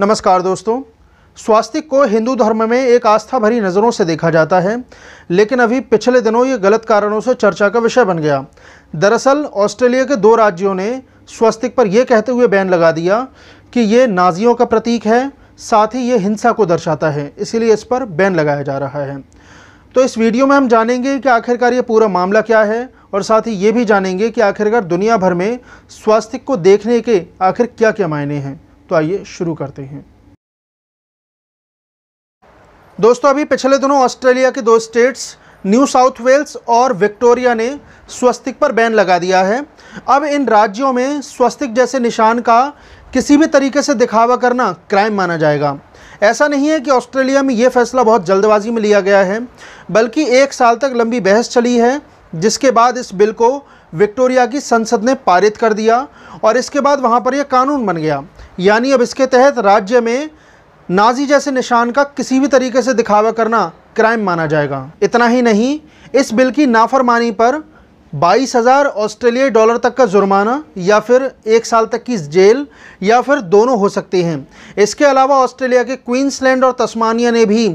नमस्कार दोस्तों स्वास्तिक को हिंदू धर्म में एक आस्था भरी नज़रों से देखा जाता है लेकिन अभी पिछले दिनों ये गलत कारणों से चर्चा का विषय बन गया दरअसल ऑस्ट्रेलिया के दो राज्यों ने स्वास्तिक पर यह कहते हुए बैन लगा दिया कि ये नाजियों का प्रतीक है साथ ही ये हिंसा को दर्शाता है इसीलिए इस पर बैन लगाया जा रहा है तो इस वीडियो में हम जानेंगे कि आखिरकार ये पूरा मामला क्या है और साथ ही ये भी जानेंगे कि आखिरकार दुनिया भर में स्वास्तिक को देखने के आखिर क्या क्या मायने हैं तो आइए शुरू करते हैं दोस्तों अभी पिछले दिनों ऑस्ट्रेलिया के दो स्टेट्स न्यू साउथ वेल्स और विक्टोरिया ने स्वस्तिक पर बैन लगा दिया है अब इन राज्यों में स्वस्तिक जैसे निशान का किसी भी तरीके से दिखावा करना क्राइम माना जाएगा ऐसा नहीं है कि ऑस्ट्रेलिया में ये फैसला बहुत जल्दबाजी में लिया गया है बल्कि एक साल तक लंबी बहस चली है जिसके बाद इस बिल को विक्टोरिया की संसद ने पारित कर दिया और इसके बाद वहाँ पर यह कानून बन गया यानी अब इसके तहत राज्य में नाजी जैसे निशान का किसी भी तरीके से दिखावा करना क्राइम माना जाएगा इतना ही नहीं इस बिल की नाफरमानी पर बाईस हज़ार ऑस्ट्रेलियाई डॉलर तक का जुर्माना या फिर एक साल तक की जेल या फिर दोनों हो सकती हैं इसके अलावा ऑस्ट्रेलिया के क्वींसलैंड और तस्मानिया ने भी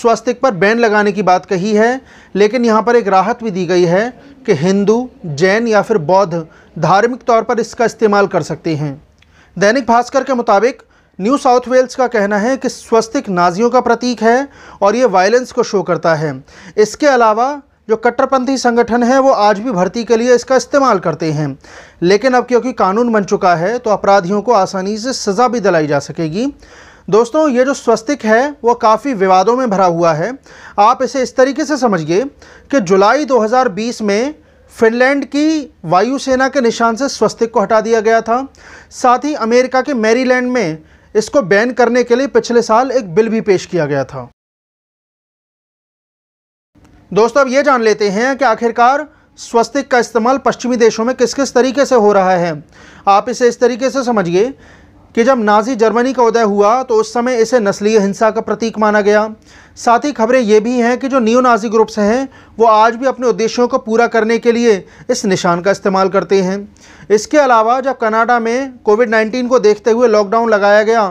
स्वास्तिक पर बैन लगाने की बात कही है लेकिन यहाँ पर एक राहत भी दी गई है कि हिंदू जैन या फिर बौद्ध धार्मिक तौर पर इसका इस्तेमाल कर सकते हैं दैनिक भास्कर के मुताबिक न्यू साउथ वेल्स का कहना है कि स्वस्तिक नाजियों का प्रतीक है और ये वायलेंस को शो करता है इसके अलावा जो कट्टरपंथी संगठन है वो आज भी भर्ती के लिए इसका इस्तेमाल करते हैं लेकिन अब क्योंकि कानून बन चुका है तो अपराधियों को आसानी से सज़ा भी दिलाई जा सकेगी दोस्तों ये जो स्वस्तिक है वो काफ़ी विवादों में भरा हुआ है आप इसे इस तरीके से समझिए कि जुलाई 2020 में फिनलैंड की वायुसेना के निशान से स्वस्तिक को हटा दिया गया था साथ ही अमेरिका के मैरीलैंड में इसको बैन करने के लिए पिछले साल एक बिल भी पेश किया गया था दोस्तों अब ये जान लेते हैं कि आखिरकार स्वस्तिक का इस्तेमाल पश्चिमी देशों में किस किस तरीके से हो रहा है आप इसे इस तरीके से समझिए कि जब नाजी जर्मनी का उदय हुआ तो उस समय इसे नस्लीय हिंसा का प्रतीक माना गया साथ ही खबरें ये भी हैं कि जो न्यू नाजी ग्रुप्स हैं वो आज भी अपने उद्देश्यों को पूरा करने के लिए इस निशान का इस्तेमाल करते हैं इसके अलावा जब कनाडा में कोविड 19 को देखते हुए लॉकडाउन लगाया गया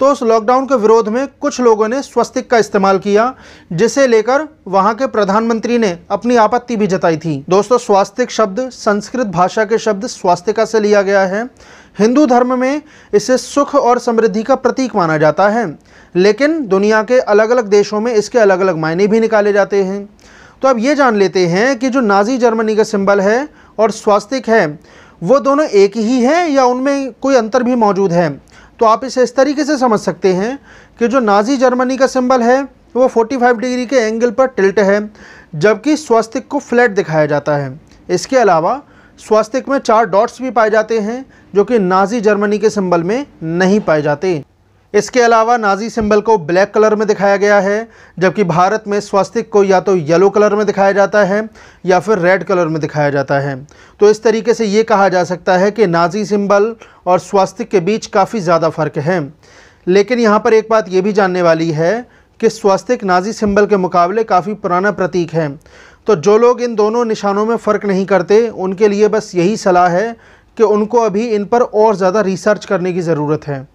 तो उस लॉकडाउन के विरोध में कुछ लोगों ने स्वस्तिक का इस्तेमाल किया जिसे लेकर वहाँ के प्रधानमंत्री ने अपनी आपत्ति भी जताई थी दोस्तों स्वास्तिक शब्द संस्कृत भाषा के शब्द स्वास्थ्यका से लिया गया है हिंदू धर्म में इसे सुख और समृद्धि का प्रतीक माना जाता है लेकिन दुनिया के अलग अलग देशों में इसके अलग अलग मायने भी निकाले जाते हैं तो अब ये जान लेते हैं कि जो नाजी जर्मनी का सिंबल है और स्वास्तिक है वो दोनों एक ही है या उनमें कोई अंतर भी मौजूद है तो आप इसे इस तरीके से समझ सकते हैं कि जो नाजी जर्मनी का सिंबल है वो 45 डिग्री के एंगल पर टिल्ट है जबकि स्वास्तिक को फ्लैट दिखाया जाता है इसके अलावा स्वास्तिक में चार डॉट्स भी पाए जाते हैं जो कि नाजी जर्मनी के सिंबल में नहीं पाए जाते इसके अलावा नाजी सिंबल को ब्लैक कलर में दिखाया गया है जबकि भारत में स्वास्तिक को या तो येलो कलर में दिखाया जाता है या फिर रेड कलर में दिखाया जाता है तो इस तरीके से ये कहा जा सकता है कि नाजी सिंबल और स्वास्तिक के बीच काफ़ी ज़्यादा फ़र्क है लेकिन यहाँ पर एक बात ये भी जानने वाली है कि स्वास्तिक नाजी सिंबल के मुकाबले काफ़ी पुराना प्रतीक है तो जो लोग इन दोनों निशानों में फ़र्क नहीं करते उनके लिए बस यही सलाह है कि उनको अभी इन पर और ज़्यादा रिसर्च करने की ज़रूरत है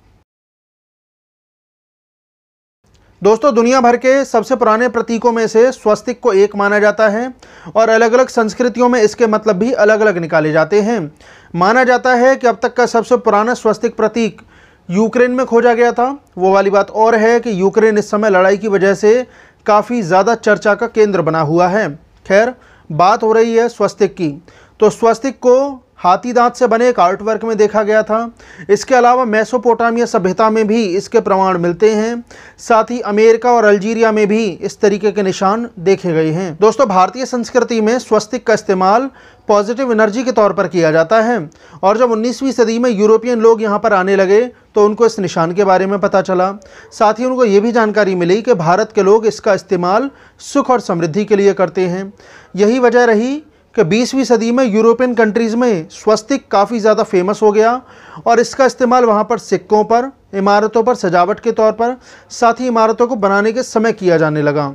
दोस्तों दुनिया भर के सबसे पुराने प्रतीकों में से स्वस्तिक को एक माना जाता है और अलग अलग संस्कृतियों में इसके मतलब भी अलग अलग निकाले जाते हैं माना जाता है कि अब तक का सबसे पुराना स्वस्तिक प्रतीक यूक्रेन में खोजा गया था वो वाली बात और है कि यूक्रेन इस समय लड़ाई की वजह से काफ़ी ज़्यादा चर्चा का केंद्र बना हुआ है खैर बात हो रही है स्वास्थ्य की तो स्वस्तिक को हाथी दांत से बने एक आर्ट वर्क में देखा गया था इसके अलावा मेसोपोटामिया सभ्यता में भी इसके प्रमाण मिलते हैं साथ ही अमेरिका और अल्जीरिया में भी इस तरीके के निशान देखे गए हैं दोस्तों भारतीय संस्कृति में स्वस्तिक का इस्तेमाल पॉजिटिव एनर्जी के तौर पर किया जाता है और जब 19वीं सदी में यूरोपियन लोग यहाँ पर आने लगे तो उनको इस निशान के बारे में पता चला साथ ही उनको ये भी जानकारी मिली कि भारत के लोग इसका इस्तेमाल सुख और समृद्धि के लिए करते हैं यही वजह रही कि बीसवीं सदी में यूरोपियन कंट्रीज़ में स्वस्तिक काफ़ी ज़्यादा फेमस हो गया और इसका इस्तेमाल वहाँ पर सिक्कों पर इमारतों पर सजावट के तौर पर साथ ही इमारतों को बनाने के समय किया जाने लगा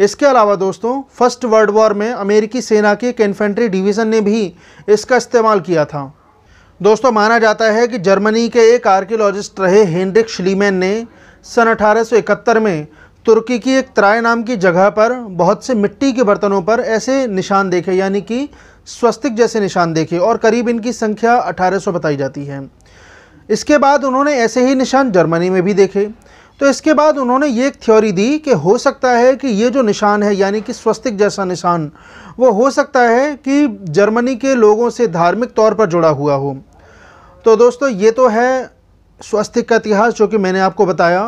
इसके अलावा दोस्तों फर्स्ट वर्ल्ड वॉर में अमेरिकी सेना के एक इन्फेंट्री डिवीज़न ने भी इसका इस्तेमाल किया था दोस्तों माना जाता है कि जर्मनी के एक आर्कियोलॉजिस्ट रहे हेनरिक श्लीमैन ने सन अठारह में तुर्की की एक त्राय नाम की जगह पर बहुत से मिट्टी के बर्तनों पर ऐसे निशान देखे यानी कि स्वस्तिक जैसे निशान देखे और करीब इनकी संख्या 1800 बताई जाती है इसके बाद उन्होंने ऐसे ही निशान जर्मनी में भी देखे तो इसके बाद उन्होंने ये एक थ्योरी दी कि हो सकता है कि ये जो निशान है यानी कि स्वस्तिक जैसा निशान वो हो सकता है कि जर्मनी के लोगों से धार्मिक तौर पर जुड़ा हुआ हो तो दोस्तों ये तो है स्वस्तिक का इतिहास जो कि मैंने आपको बताया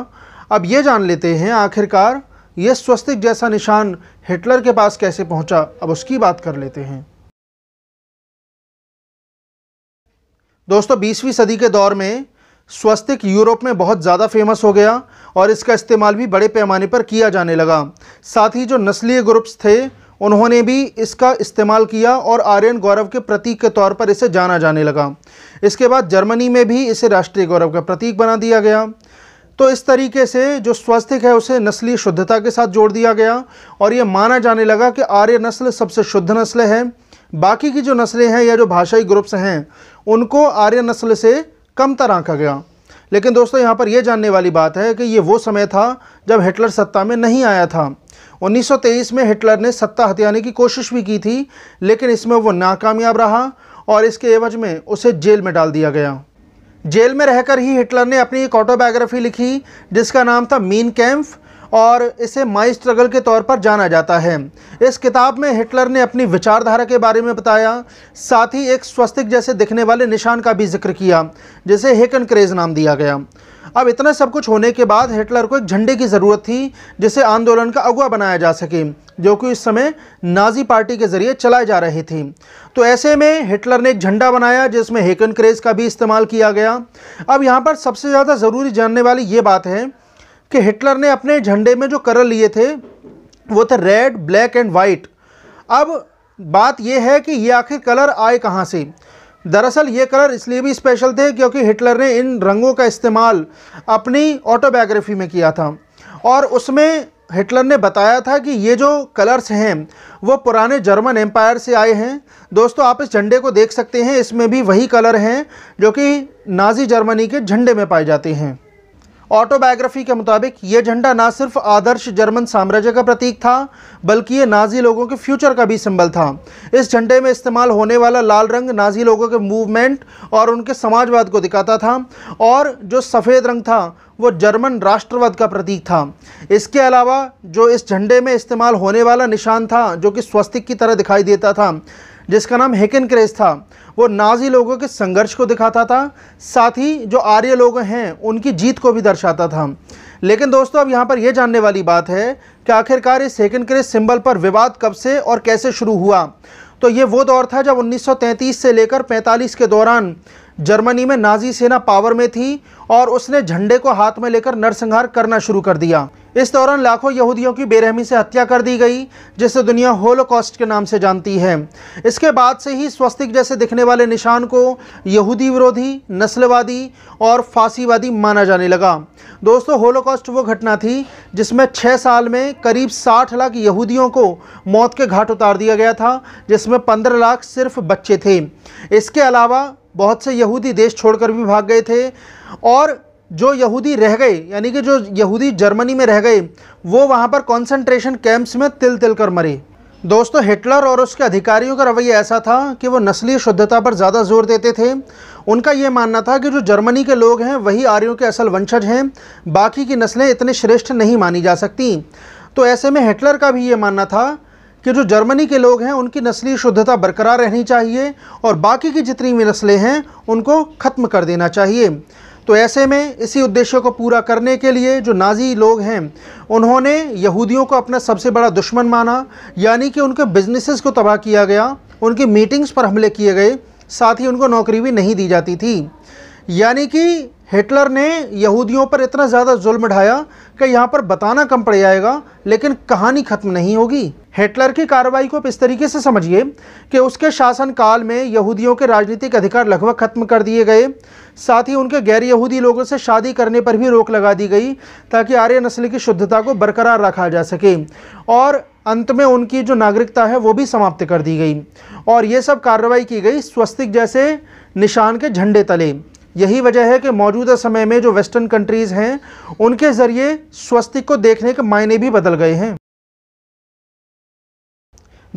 अब ये जान लेते हैं आखिरकार ये स्वस्तिक जैसा निशान हिटलर के पास कैसे पहुंचा अब उसकी बात कर लेते हैं दोस्तों बीसवीं सदी के दौर में स्वस्तिक यूरोप में बहुत ज़्यादा फेमस हो गया और इसका इस्तेमाल भी बड़े पैमाने पर किया जाने लगा साथ ही जो नस्लीय ग्रुप्स थे उन्होंने भी इसका इस्तेमाल किया और आर्यन गौरव के प्रतीक के तौर पर इसे जाना जाने लगा इसके बाद जर्मनी में भी इसे राष्ट्रीय गौरव का प्रतीक बना दिया गया तो इस तरीके से जो स्वस्थिक है उसे नस्ली शुद्धता के साथ जोड़ दिया गया और ये माना जाने लगा कि आर्य नस्ल सबसे शुद्ध नस्ल है बाकी की जो नस्लें हैं या जो भाषाई ग्रुप्स हैं उनको आर्य नस्ल से कम तर आँखा गया लेकिन दोस्तों यहाँ पर यह जानने वाली बात है कि ये वो समय था जब हिटलर सत्ता में नहीं आया था 1923 में हिटलर ने सत्ता हथियाने की कोशिश भी की थी लेकिन इसमें वो नाकामयाब रहा और इसके एवज में उसे जेल में डाल दिया गया जेल में रहकर ही हिटलर ने अपनी एक ऑटोबायोग्राफी लिखी जिसका नाम था मीन कैम्फ और इसे माई स्ट्रगल के तौर पर जाना जाता है इस किताब में हिटलर ने अपनी विचारधारा के बारे में बताया साथ ही एक स्वस्तिक जैसे दिखने वाले निशान का भी जिक्र किया जिसे हेकन क्रेज नाम दिया गया अब इतना सब कुछ होने के बाद हिटलर को एक झंडे की ज़रूरत थी जिसे आंदोलन का अगुआ बनाया जा सके जो कि इस समय नाजी पार्टी के ज़रिए चलाए जा रही थी तो ऐसे में हिटलर ने एक झंडा बनाया जिसमें हेकन क्रेज का भी इस्तेमाल किया गया अब यहाँ पर सबसे ज़्यादा ज़रूरी जानने वाली ये बात है कि हिटलर ने अपने झंडे में जो कलर लिए थे वो थे रेड ब्लैक एंड वाइट अब बात यह है कि ये आखिर कलर आए कहाँ से दरअसल ये कलर इसलिए भी स्पेशल थे क्योंकि हिटलर ने इन रंगों का इस्तेमाल अपनी ऑटोबायोग्राफी में किया था और उसमें हिटलर ने बताया था कि ये जो कलर्स हैं वो पुराने जर्मन एम्पायर से आए हैं दोस्तों आप इस झंडे को देख सकते हैं इसमें भी वही कलर हैं जो कि नाजी जर्मनी के झंडे में पाए जाते हैं ऑटोबायोग्राफी के मुताबिक ये झंडा ना सिर्फ आदर्श जर्मन साम्राज्य का प्रतीक था बल्कि ये नाजी लोगों के फ्यूचर का भी सिंबल था इस झंडे में इस्तेमाल होने वाला लाल रंग नाजी लोगों के मूवमेंट और उनके समाजवाद को दिखाता था और जो सफ़ेद रंग था वो जर्मन राष्ट्रवाद का प्रतीक था इसके अलावा जो इस झंडे में इस्तेमाल होने वाला निशान था जो कि स्वस्तिक की तरह दिखाई देता था जिसका नाम हेकन क्रेज था वो नाजी लोगों के संघर्ष को दिखाता था साथ ही जो आर्य लोग हैं उनकी जीत को भी दर्शाता था लेकिन दोस्तों अब यहाँ पर यह जानने वाली बात है कि आखिरकार इस हेकन क्रेज सिंबल पर विवाद कब से और कैसे शुरू हुआ तो ये वो दौर था जब 1933 से लेकर 45 के दौरान जर्मनी में नाजी सेना पावर में थी और उसने झंडे को हाथ में लेकर नरसंहार करना शुरू कर दिया इस दौरान लाखों यहूदियों की बेरहमी से हत्या कर दी गई जिसे दुनिया होलोकॉस्ट के नाम से जानती है इसके बाद से ही स्वस्तिक जैसे दिखने वाले निशान को यहूदी विरोधी नस्लवादी और फांसीवादी माना जाने लगा दोस्तों होलोकॉस्ट वो घटना थी जिसमें छः साल में करीब साठ लाख यहूदियों को मौत के घाट उतार दिया गया था जिसमें पंद्रह लाख सिर्फ बच्चे थे इसके अलावा बहुत से यहूदी देश छोड़कर भी भाग गए थे और जो यहूदी रह गए यानी कि जो यहूदी जर्मनी में रह गए वो वहाँ पर कॉन्सेंट्रेशन कैंप्स में तिल तिल कर मरे दोस्तों हिटलर और उसके अधिकारियों का रवैया ऐसा था कि वो नस्लीय शुद्धता पर ज़्यादा जोर देते थे उनका ये मानना था कि जो जर्मनी के लोग हैं वही आर्यों के असल वंशज हैं बाकी की नस्लें इतने श्रेष्ठ नहीं मानी जा सकती तो ऐसे में हिटलर का भी ये मानना था कि जो जर्मनी के लोग हैं उनकी नस्ली शुद्धता बरकरार रहनी चाहिए और बाकी की जितनी भी नस्लें हैं उनको ख़त्म कर देना चाहिए तो ऐसे में इसी उद्देश्य को पूरा करने के लिए जो नाजी लोग हैं उन्होंने यहूदियों को अपना सबसे बड़ा दुश्मन माना यानी कि उनके बिजनेसेस को तबाह किया गया उनकी मीटिंग्स पर हमले किए गए साथ ही उनको नौकरी भी नहीं दी जाती थी यानी कि हिटलर ने यहूदियों पर इतना ज़्यादा जुल्म ढाया कि यहाँ पर बताना कम पड़ जाएगा लेकिन कहानी ख़त्म नहीं होगी हिटलर की कार्रवाई को आप इस तरीके से समझिए कि उसके शासनकाल में यहूदियों के राजनीतिक अधिकार लगभग खत्म कर दिए गए साथ ही उनके गैर यहूदी लोगों से शादी करने पर भी रोक लगा दी गई ताकि आर्य नस्ल की शुद्धता को बरकरार रखा जा सके और अंत में उनकी जो नागरिकता है वो भी समाप्त कर दी गई और ये सब कार्रवाई की गई स्वस्तिक जैसे निशान के झंडे तले यही वजह है कि मौजूदा समय में जो वेस्टर्न कंट्रीज़ हैं उनके ज़रिए स्वस्तिक को देखने के मायने भी बदल गए हैं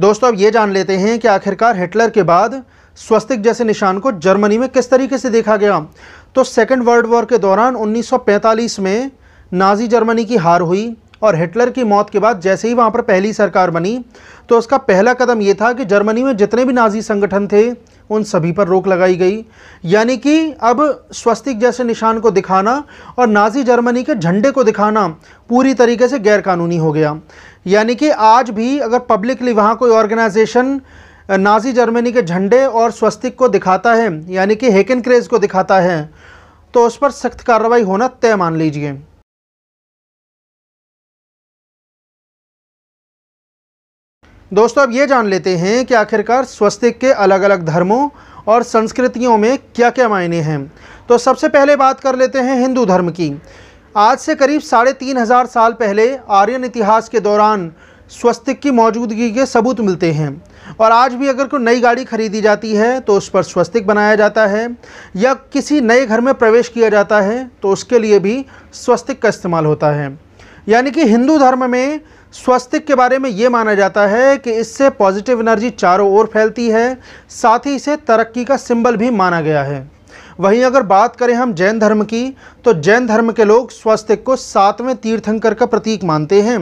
दोस्तों अब ये जान लेते हैं कि आखिरकार हिटलर के बाद स्वस्तिक जैसे निशान को जर्मनी में किस तरीके से देखा गया तो सेकेंड वर्ल्ड वॉर के दौरान 1945 में नाजी जर्मनी की हार हुई और हिटलर की मौत के बाद जैसे ही वहाँ पर पहली सरकार बनी तो उसका पहला कदम ये था कि जर्मनी में जितने भी नाजी संगठन थे उन सभी पर रोक लगाई गई यानी कि अब स्वस्तिक जैसे निशान को दिखाना और नाजी जर्मनी के झंडे को दिखाना पूरी तरीके से गैरकानूनी हो गया यानी कि आज भी अगर पब्लिकली वहाँ कोई ऑर्गेनाइजेशन नाजी जर्मनी के झंडे और स्वस्तिक को दिखाता है यानी कि हेकन क्रेज को दिखाता है तो उस पर सख्त कार्रवाई होना तय मान लीजिए दोस्तों अब ये जान लेते हैं कि आखिरकार स्वस्तिक के अलग अलग धर्मों और संस्कृतियों में क्या क्या मायने हैं तो सबसे पहले बात कर लेते हैं हिंदू धर्म की आज से करीब साढ़े तीन हज़ार साल पहले आर्यन इतिहास के दौरान स्वस्तिक की मौजूदगी के सबूत मिलते हैं और आज भी अगर कोई नई गाड़ी खरीदी जाती है तो उस पर स्वस्तिक बनाया जाता है या किसी नए घर में प्रवेश किया जाता है तो उसके लिए भी स्वस्तिक का इस्तेमाल होता है यानी कि हिंदू धर्म में स्वस्तिक के बारे में ये माना जाता है कि इससे पॉजिटिव एनर्जी चारों ओर फैलती है साथ ही इसे तरक्की का सिंबल भी माना गया है वहीं अगर बात करें हम जैन धर्म की तो जैन धर्म के लोग स्वस्तिक को सातवें तीर्थंकर का प्रतीक मानते हैं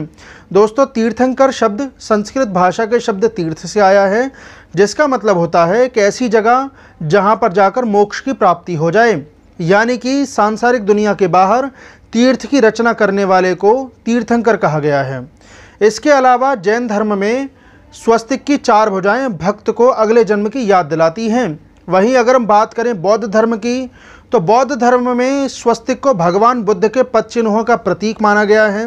दोस्तों तीर्थंकर शब्द संस्कृत भाषा के शब्द तीर्थ से आया है जिसका मतलब होता है एक ऐसी जगह जहाँ पर जाकर मोक्ष की प्राप्ति हो जाए यानी कि सांसारिक दुनिया के बाहर तीर्थ की रचना करने वाले को तीर्थंकर कहा गया है इसके अलावा जैन धर्म में स्वस्तिक की चार भुजाएं भक्त को अगले जन्म की याद दिलाती हैं वहीं अगर हम बात करें बौद्ध धर्म की तो बौद्ध धर्म में स्वस्तिक को भगवान बुद्ध के पद चिन्हों का प्रतीक माना गया है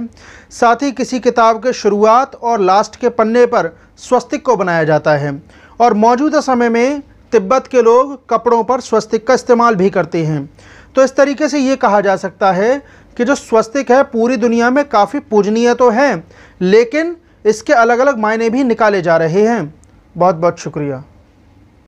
साथ ही किसी किताब के शुरुआत और लास्ट के पन्ने पर स्वस्तिक को बनाया जाता है और मौजूदा समय में तिब्बत के लोग कपड़ों पर स्वस्तिक का इस्तेमाल भी करते हैं तो इस तरीके से ये कहा जा सकता है कि जो स्वस्तिक है पूरी दुनिया में काफ़ी पूजनीय तो है लेकिन इसके अलग अलग मायने भी निकाले जा रहे हैं बहुत बहुत शुक्रिया